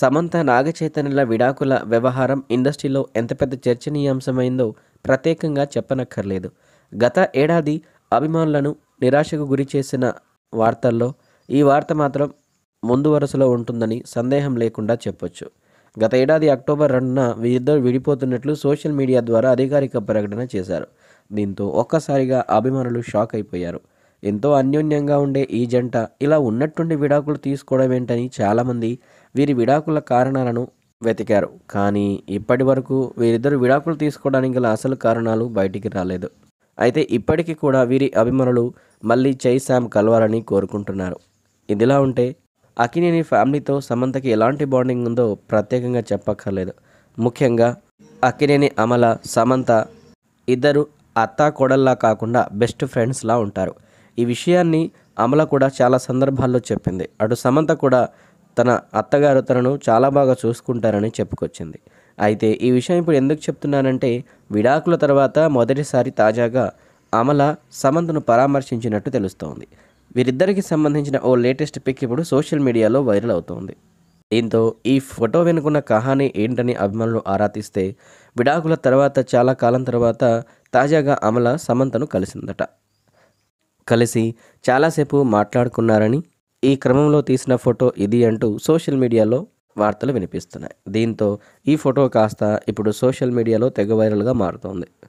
సమంత నాగచైతన్యుల విడాకుల వ్యవహారం ఇండస్ట్రీలో ఎంత పెద్ద చర్చనీయాంశమైందో ప్రత్యేకంగా చెప్పనక్కర్లేదు గత ఏడాది అభిమానులను నిరాశకు గురి చేసిన వార్తల్లో ఈ వార్త మాత్రం ముందు వరుసలో ఉంటుందని సందేహం లేకుండా చెప్పొచ్చు గత ఏడాది అక్టోబర్ రెండున వీరిద్దరు విడిపోతున్నట్లు సోషల్ మీడియా ద్వారా అధికారిక ప్రకటన చేశారు దీంతో ఒక్కసారిగా అభిమానులు షాక్ అయిపోయారు ఎంతో అన్యోన్యంగా ఉండే ఈ జంట ఇలా ఉన్నట్టుండి విడాకులు తీసుకోవడం ఏంటని చాలామంది వీరి విడాకుల కారణాలను వెతికారు కానీ ఇప్పటి వరకు వీరిద్దరు విడాకులు తీసుకోవడానికి గల అసలు కారణాలు బయటికి రాలేదు అయితే ఇప్పటికీ కూడా వీరి అభిమానులు మళ్ళీ చై శామ్ కలవాలని కోరుకుంటున్నారు ఇదిలా ఉంటే అకినేని ఫ్యామిలీతో సమంతకి ఎలాంటి బాండింగ్ ఉందో ప్రత్యేకంగా చెప్పక్కర్లేదు ముఖ్యంగా అకినేని అమల సమంత ఇద్దరు అత్తా కొడల్లా కాకుండా బెస్ట్ ఫ్రెండ్స్లా ఉంటారు ఈ విషయాన్ని అమల కూడా చాలా సందర్భాల్లో చెప్పింది అటు సమంత కూడా తన అత్తగారు తనను చాలా బాగా చూసుకుంటారని చెప్పుకొచ్చింది అయితే ఈ విషయం ఇప్పుడు ఎందుకు చెప్తున్నానంటే విడాకుల తర్వాత మొదటిసారి తాజాగా అమల సమంతను పరామర్శించినట్టు తెలుస్తోంది వీరిద్దరికి సంబంధించిన ఓ లేటెస్ట్ పిక్ ఇప్పుడు సోషల్ మీడియాలో వైరల్ అవుతోంది దీంతో ఈ ఫోటో వెనుకున్న కహానీ ఏంటని అభిమానులు ఆరాధిస్తే విడాకుల తర్వాత చాలా కాలం తర్వాత తాజాగా అమల సమంతను కలిసిందట కలిసి చాలాసేపు మాట్లాడుకున్నారని ఈ క్రమంలో తీసిన ఫోటో ఇది అంటూ సోషల్ మీడియాలో వార్తలు వినిపిస్తున్నాయి దీంతో ఈ ఫోటో కాస్త ఇప్పుడు సోషల్ మీడియాలో తెగ వైరల్గా మారుతోంది